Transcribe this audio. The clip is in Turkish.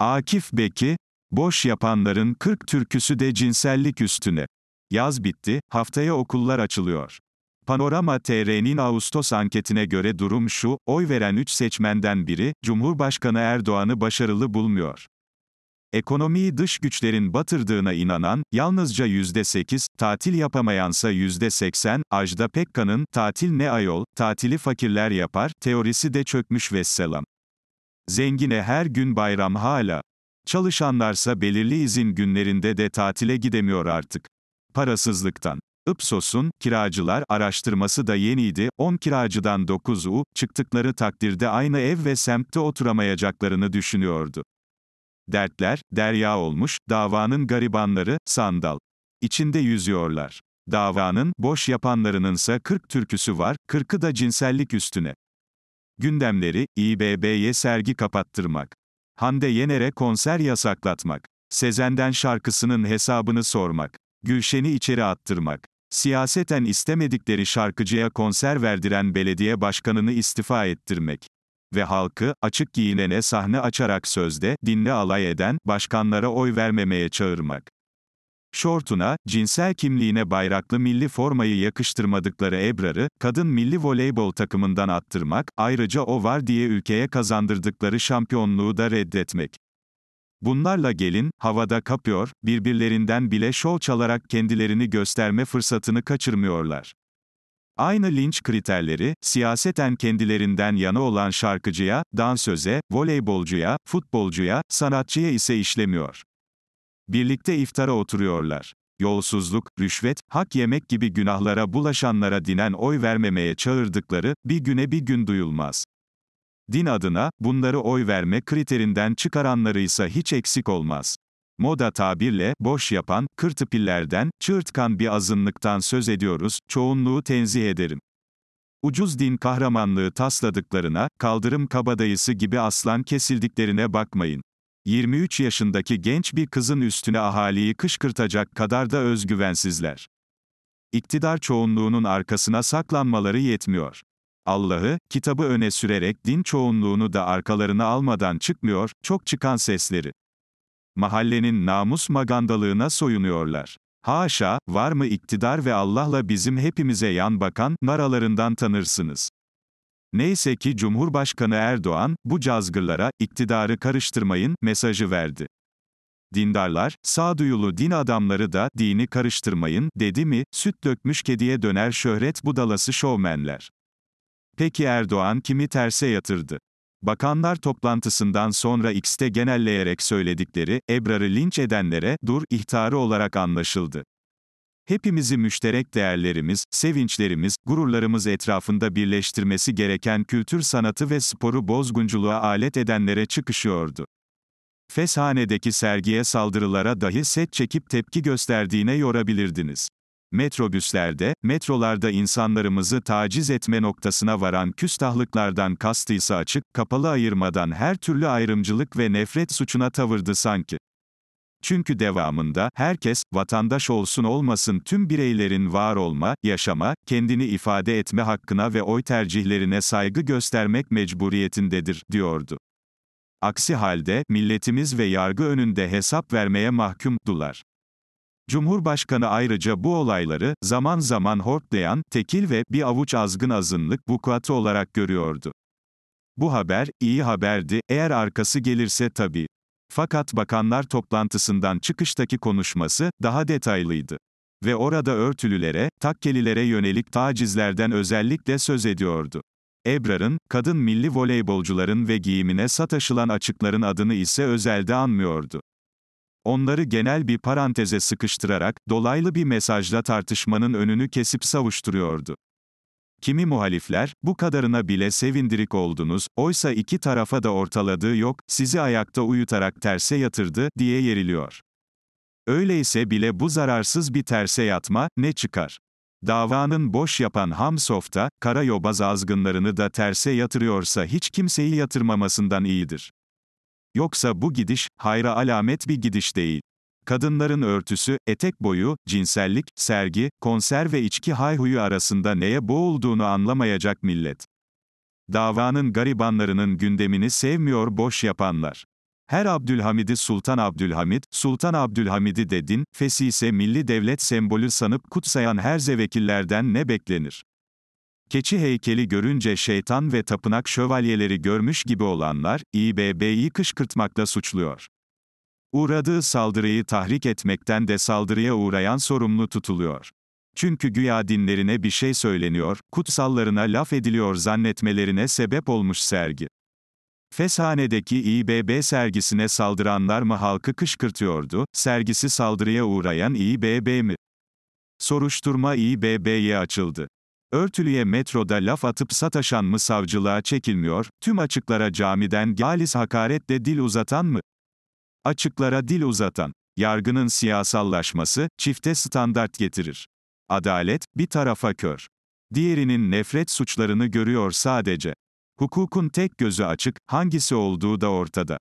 Akif Beki, boş yapanların 40 türküsü de cinsellik üstüne. Yaz bitti, haftaya okullar açılıyor. Panorama TR'nin Ağustos anketine göre durum şu, oy veren 3 seçmenden biri, Cumhurbaşkanı Erdoğan'ı başarılı bulmuyor. Ekonomiyi dış güçlerin batırdığına inanan, yalnızca %8, tatil yapamayansa %80, Ajda Pekkan'ın, tatil ne ayol, tatili fakirler yapar, teorisi de çökmüş vesselam. Zengine her gün bayram hala. Çalışanlarsa belirli izin günlerinde de tatile gidemiyor artık. Parasızlıktan. Ipsos'un, kiracılar araştırması da yeniydi, 10 kiracıdan 9'u, çıktıkları takdirde aynı ev ve semtte oturamayacaklarını düşünüyordu. Dertler, derya olmuş, davanın garibanları, sandal. İçinde yüzüyorlar. Davanın, boş yapanlarınınsa 40 türküsü var, 40'ı da cinsellik üstüne. Gündemleri, İBB'ye sergi kapattırmak. Hande Yener'e konser yasaklatmak. Sezen'den şarkısının hesabını sormak. Gülşen'i içeri attırmak. Siyaseten istemedikleri şarkıcıya konser verdiren belediye başkanını istifa ettirmek ve halkı, açık giyinene sahne açarak sözde, dinle alay eden, başkanlara oy vermemeye çağırmak şortuna, cinsel kimliğine bayraklı milli formayı yakıştırmadıkları Ebrar'ı, kadın milli voleybol takımından attırmak, ayrıca o var diye ülkeye kazandırdıkları şampiyonluğu da reddetmek. Bunlarla gelin, havada kapıyor, birbirlerinden bile şov çalarak kendilerini gösterme fırsatını kaçırmıyorlar. Aynı linç kriterleri, siyaseten kendilerinden yana olan şarkıcıya, dansöze, voleybolcuya, futbolcuya, sanatçıya ise işlemiyor. Birlikte iftara oturuyorlar. Yolsuzluk, rüşvet, hak yemek gibi günahlara bulaşanlara dinen oy vermemeye çağırdıkları, bir güne bir gün duyulmaz. Din adına, bunları oy verme kriterinden çıkaranlarıysa hiç eksik olmaz. Moda tabirle, boş yapan, kırtıpillerden, çığırtkan bir azınlıktan söz ediyoruz, çoğunluğu tenzih ederim. Ucuz din kahramanlığı tasladıklarına, kaldırım kabadayısı gibi aslan kesildiklerine bakmayın. 23 yaşındaki genç bir kızın üstüne ahaliyi kışkırtacak kadar da özgüvensizler. İktidar çoğunluğunun arkasına saklanmaları yetmiyor. Allah'ı, kitabı öne sürerek din çoğunluğunu da arkalarına almadan çıkmıyor, çok çıkan sesleri. Mahallenin namus magandalığına soyunuyorlar. Haşa, var mı iktidar ve Allah'la bizim hepimize yan bakan, naralarından tanırsınız. Neyse ki Cumhurbaşkanı Erdoğan, bu cazgırlara, iktidarı karıştırmayın, mesajı verdi. Dindarlar, sağduyulu din adamları da, dini karıştırmayın, dedi mi, süt dökmüş kediye döner şöhret budalası şovmenler. Peki Erdoğan kimi terse yatırdı? Bakanlar toplantısından sonra X'te genelleyerek söyledikleri, Ebrar'ı linç edenlere, dur, ihtarı olarak anlaşıldı. Hepimizi müşterek değerlerimiz, sevinçlerimiz, gururlarımız etrafında birleştirmesi gereken kültür sanatı ve sporu bozgunculuğa alet edenlere çıkışıyordu. Feshane'deki sergiye saldırılara dahi set çekip tepki gösterdiğine yorabilirdiniz. Metrobüslerde, metrolarda insanlarımızı taciz etme noktasına varan küstahlıklardan kastıysa açık, kapalı ayırmadan her türlü ayrımcılık ve nefret suçuna tavırdı sanki. Çünkü devamında, herkes, vatandaş olsun olmasın tüm bireylerin var olma, yaşama, kendini ifade etme hakkına ve oy tercihlerine saygı göstermek mecburiyetindedir, diyordu. Aksi halde, milletimiz ve yargı önünde hesap vermeye mahkumdular. Cumhurbaşkanı ayrıca bu olayları, zaman zaman hortlayan, tekil ve bir avuç azgın azınlık vukuatı olarak görüyordu. Bu haber, iyi haberdi, eğer arkası gelirse tabii. Fakat bakanlar toplantısından çıkıştaki konuşması, daha detaylıydı. Ve orada örtülülere, takkelilere yönelik tacizlerden özellikle söz ediyordu. Ebrar'ın, kadın milli voleybolcuların ve giyimine sataşılan açıkların adını ise özelde anmıyordu. Onları genel bir paranteze sıkıştırarak, dolaylı bir mesajla tartışmanın önünü kesip savuşturuyordu. Kimi muhalifler, bu kadarına bile sevindirik oldunuz, oysa iki tarafa da ortaladığı yok, sizi ayakta uyutarak terse yatırdı, diye yeriliyor. Öyleyse bile bu zararsız bir terse yatma, ne çıkar? Davanın boş yapan Hamsoft'a, karayobaz azgınlarını da terse yatırıyorsa hiç kimseyi yatırmamasından iyidir. Yoksa bu gidiş, hayra alamet bir gidiş değil. Kadınların örtüsü, etek boyu, cinsellik, sergi, konser ve içki hayhuyu arasında neye boğulduğunu anlamayacak millet. Davanın garibanlarının gündemini sevmiyor boş yapanlar. Her Abdülhamid'i Sultan Abdülhamid, Sultan Abdülhamid'i dedin, ise milli devlet sembolü sanıp kutsayan her herzevekillerden ne beklenir? Keçi heykeli görünce şeytan ve tapınak şövalyeleri görmüş gibi olanlar, İBB'yi kışkırtmakla suçluyor. Uğradığı saldırıyı tahrik etmekten de saldırıya uğrayan sorumlu tutuluyor. Çünkü güya dinlerine bir şey söyleniyor, kutsallarına laf ediliyor zannetmelerine sebep olmuş sergi. Feshane'deki İBB sergisine saldıranlar mı halkı kışkırtıyordu, sergisi saldırıya uğrayan İBB mi? Soruşturma İBB'ye açıldı. Örtülüye metroda laf atıp sataşan mı savcılığa çekilmiyor, tüm açıklara camiden galis hakaretle dil uzatan mı? Açıklara dil uzatan, yargının siyasallaşması, çifte standart getirir. Adalet, bir tarafa kör. Diğerinin nefret suçlarını görüyor sadece. Hukukun tek gözü açık, hangisi olduğu da ortada.